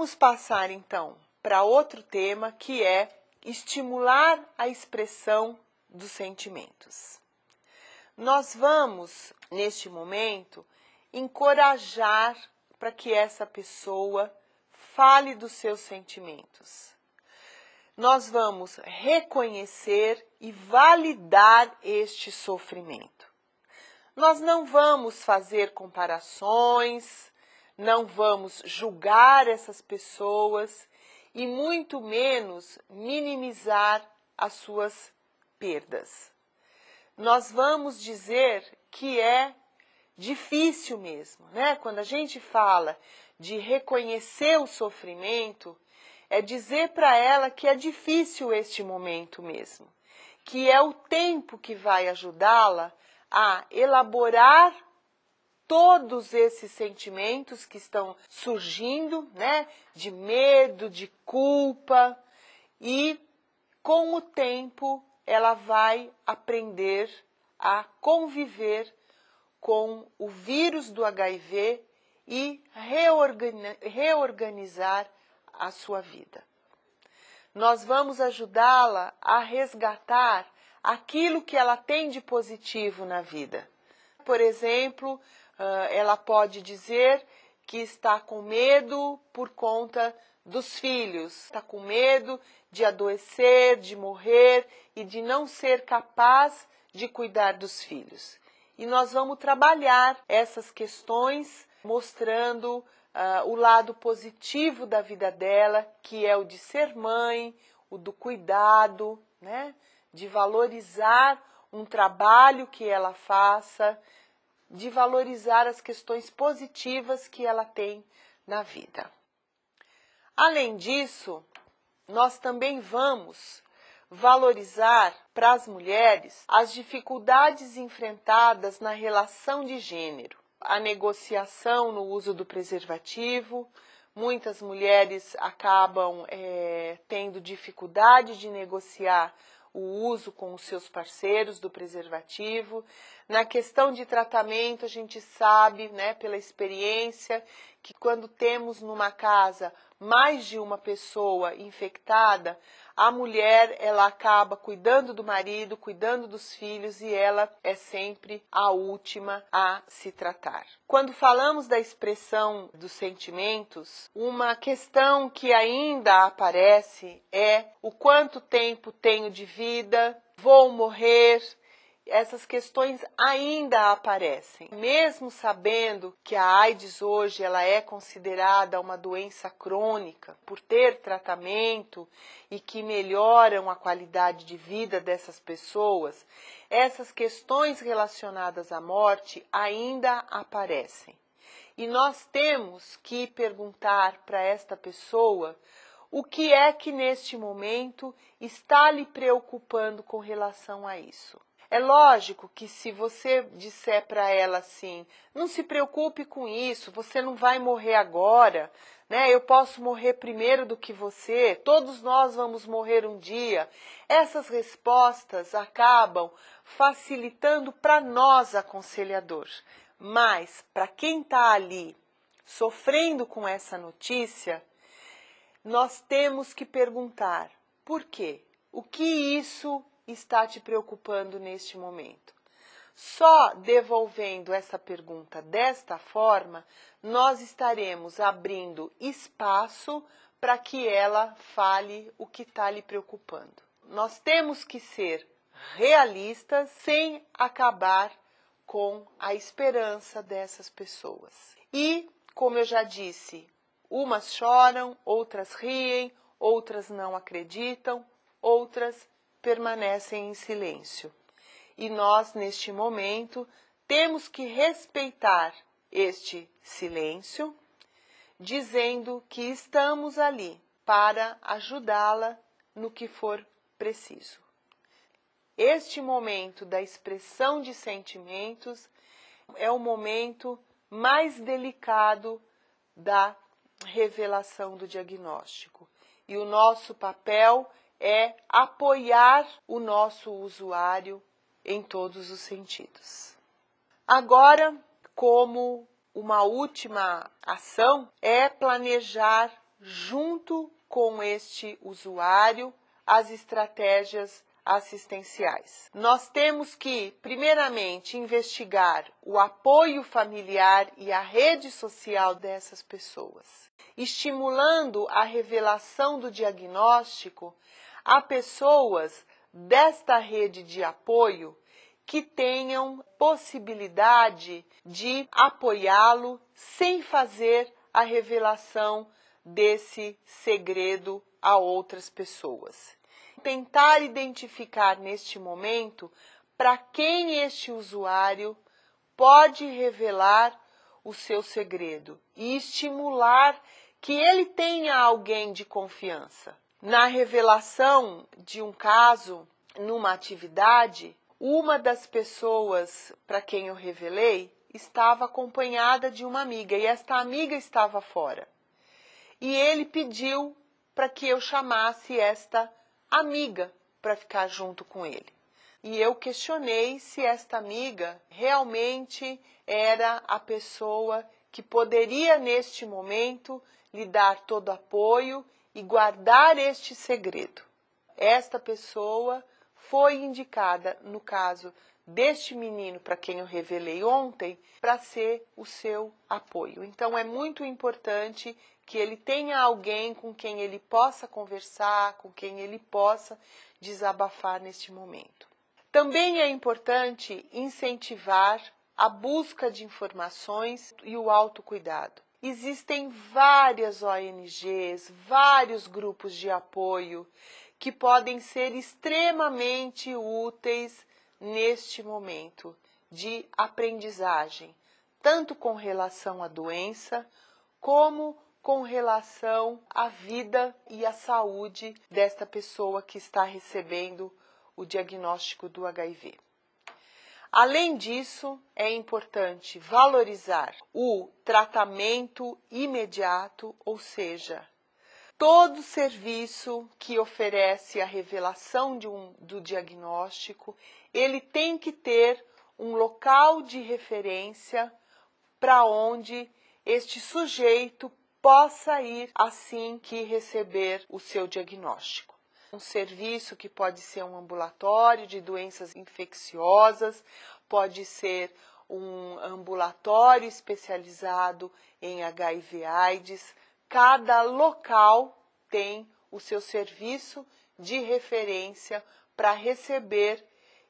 Vamos passar então para outro tema que é estimular a expressão dos sentimentos. Nós vamos, neste momento, encorajar para que essa pessoa fale dos seus sentimentos. Nós vamos reconhecer e validar este sofrimento. Nós não vamos fazer comparações, não vamos julgar essas pessoas e muito menos minimizar as suas perdas. Nós vamos dizer que é difícil mesmo, né? Quando a gente fala de reconhecer o sofrimento, é dizer para ela que é difícil este momento mesmo, que é o tempo que vai ajudá-la a elaborar todos esses sentimentos que estão surgindo, né? De medo, de culpa. E com o tempo ela vai aprender a conviver com o vírus do HIV e reorganizar a sua vida. Nós vamos ajudá-la a resgatar aquilo que ela tem de positivo na vida por exemplo, ah, ela pode dizer que está com medo por conta dos filhos, está com medo de adoecer, de morrer e de não ser capaz de cuidar dos filhos. E nós vamos trabalhar essas questões mostrando uh, o lado positivo da vida dela, que é o de ser mãe, o do cuidado, né? de valorizar um trabalho que ela faça, de valorizar as questões positivas que ela tem na vida. Além disso, nós também vamos valorizar para as mulheres as dificuldades enfrentadas na relação de gênero, a negociação no uso do preservativo. Muitas mulheres acabam é, tendo dificuldade de negociar o uso com os seus parceiros do preservativo, na questão de tratamento, a gente sabe, né, pela experiência, que quando temos numa casa mais de uma pessoa infectada, a mulher ela acaba cuidando do marido, cuidando dos filhos e ela é sempre a última a se tratar. Quando falamos da expressão dos sentimentos, uma questão que ainda aparece é o quanto tempo tenho de vida, vou morrer, essas questões ainda aparecem. Mesmo sabendo que a AIDS hoje ela é considerada uma doença crônica por ter tratamento e que melhoram a qualidade de vida dessas pessoas, essas questões relacionadas à morte ainda aparecem. E nós temos que perguntar para esta pessoa o que é que neste momento está lhe preocupando com relação a isso. É lógico que se você disser para ela assim, não se preocupe com isso, você não vai morrer agora, né? Eu posso morrer primeiro do que você, todos nós vamos morrer um dia. Essas respostas acabam facilitando para nós aconselhador, mas para quem está ali sofrendo com essa notícia, nós temos que perguntar por quê? O que isso está te preocupando neste momento? Só devolvendo essa pergunta desta forma, nós estaremos abrindo espaço para que ela fale o que está lhe preocupando. Nós temos que ser realistas sem acabar com a esperança dessas pessoas. E, como eu já disse, umas choram, outras riem, outras não acreditam, outras permanecem em silêncio. E nós, neste momento, temos que respeitar este silêncio, dizendo que estamos ali para ajudá-la no que for preciso. Este momento da expressão de sentimentos é o momento mais delicado da revelação do diagnóstico. E o nosso papel é apoiar o nosso usuário em todos os sentidos. Agora, como uma última ação, é planejar junto com este usuário as estratégias assistenciais. Nós temos que, primeiramente, investigar o apoio familiar e a rede social dessas pessoas, estimulando a revelação do diagnóstico a pessoas desta rede de apoio que tenham possibilidade de apoiá-lo sem fazer a revelação desse segredo a outras pessoas. Tentar identificar neste momento para quem este usuário pode revelar o seu segredo e estimular que ele tenha alguém de confiança na revelação de um caso numa atividade, uma das pessoas para quem eu revelei estava acompanhada de uma amiga e esta amiga estava fora. E ele pediu para que eu chamasse esta amiga para ficar junto com ele. E eu questionei se esta amiga realmente era a pessoa que poderia, neste momento, lhe dar todo apoio e guardar este segredo. Esta pessoa foi indicada, no caso deste menino para quem eu revelei ontem, para ser o seu apoio. Então é muito importante que ele tenha alguém com quem ele possa conversar, com quem ele possa desabafar neste momento. Também é importante incentivar a busca de informações e o autocuidado. Existem várias ONGs, vários grupos de apoio que podem ser extremamente úteis neste momento de aprendizagem, tanto com relação à doença, como com relação à vida e à saúde desta pessoa que está recebendo o diagnóstico do HIV. Além disso, é importante valorizar o tratamento imediato, ou seja, todo serviço que oferece a revelação um, do diagnóstico, ele tem que ter um local de referência para onde este sujeito possa ir assim que receber o seu diagnóstico um serviço que pode ser um ambulatório de doenças infecciosas, pode ser um ambulatório especializado em HIV/AIDS. Cada local tem o seu serviço de referência para receber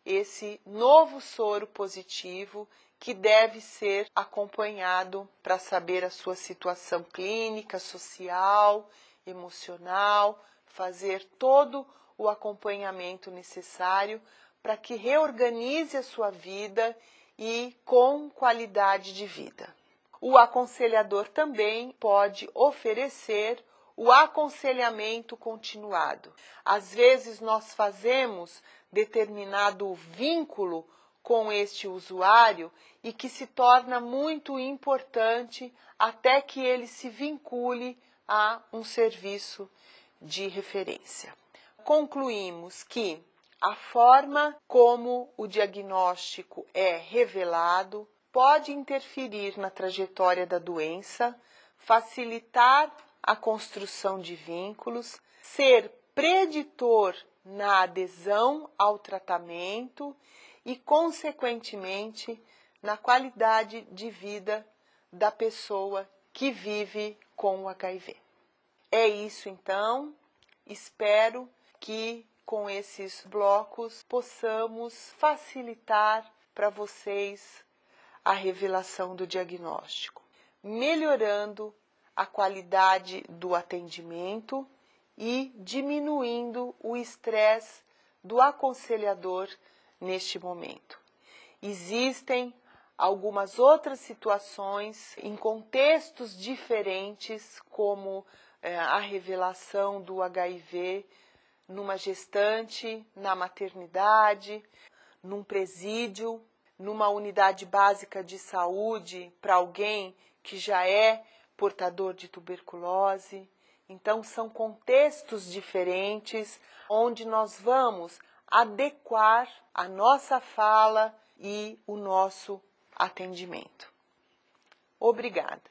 esse novo soro positivo que deve ser acompanhado para saber a sua situação clínica, social, emocional, fazer todo o acompanhamento necessário para que reorganize a sua vida e com qualidade de vida. O aconselhador também pode oferecer o aconselhamento continuado. Às vezes nós fazemos determinado vínculo com este usuário e que se torna muito importante até que ele se vincule a um serviço de referência. Concluímos que a forma como o diagnóstico é revelado pode interferir na trajetória da doença, facilitar a construção de vínculos, ser preditor na adesão ao tratamento e, consequentemente, na qualidade de vida da pessoa que vive com o HIV. É isso então. Espero que com esses blocos possamos facilitar para vocês a revelação do diagnóstico, melhorando a qualidade do atendimento e diminuindo o estresse do aconselhador neste momento. Existem algumas outras situações em contextos diferentes, como é, a revelação do HIV numa gestante, na maternidade, num presídio, numa unidade básica de saúde para alguém que já é portador de tuberculose. Então, são contextos diferentes onde nós vamos adequar a nossa fala e o nosso atendimento. Obrigada.